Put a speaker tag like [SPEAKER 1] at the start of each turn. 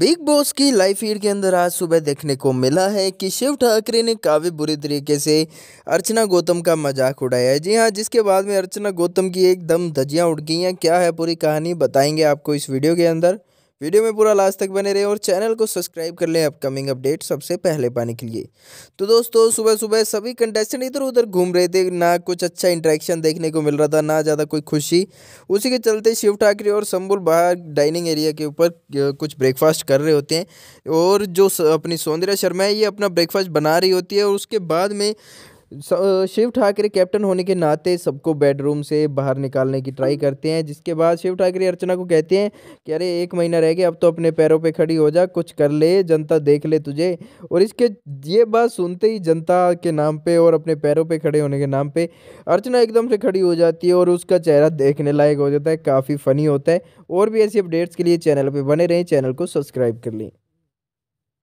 [SPEAKER 1] big Boss live लाइव फीड के अंदर आज सुबह देखने को मिला है कि शिव ठाकरे ने काफ़ी बुरी तरीके से अर्चना गौतम का मजाक उड़ाया है जी हाँ जिसके बाद में अर्चना गौतम की एकदम धजियाँ उड़ गई हैं क्या है पूरी कहानी बताएंगे आपको इस वीडियो के अंदर वीडियो में पूरा लास्ट तक बने रहे और चैनल को सब्सक्राइब कर लें अपकमिंग अपडेट सबसे पहले पाने के लिए तो दोस्तों सुबह सुबह सभी कंटेस्टेंट इधर उधर घूम रहे थे ना कुछ अच्छा इंटरेक्शन देखने को मिल रहा था ना ज़्यादा कोई खुशी उसी के चलते शिव ठाकरे और संबुल बाहर डाइनिंग एरिया के ऊपर कुछ ब्रेकफास्ट कर रहे होते हैं और जो अपनी सौंदर्या शर्मा है ये अपना ब्रेकफास्ट बना रही होती है और उसके बाद में शिव ठाकरे कैप्टन होने के नाते सबको बेडरूम से बाहर निकालने की ट्राई करते हैं जिसके बाद शिव ठाकरे अर्चना को कहते हैं कि अरे एक महीना रह गया अब तो अपने पैरों पे खड़ी हो जा कुछ कर ले जनता देख ले तुझे और इसके ये बात सुनते ही जनता के नाम पे और अपने पैरों पे खड़े होने के नाम पे अर्चना एकदम से खड़ी हो जाती है और उसका चेहरा देखने लायक हो जाता है काफ़ी फ़नी होता है और भी ऐसी अपडेट्स के लिए चैनल पर बने रहें चैनल को सब्सक्राइब कर लें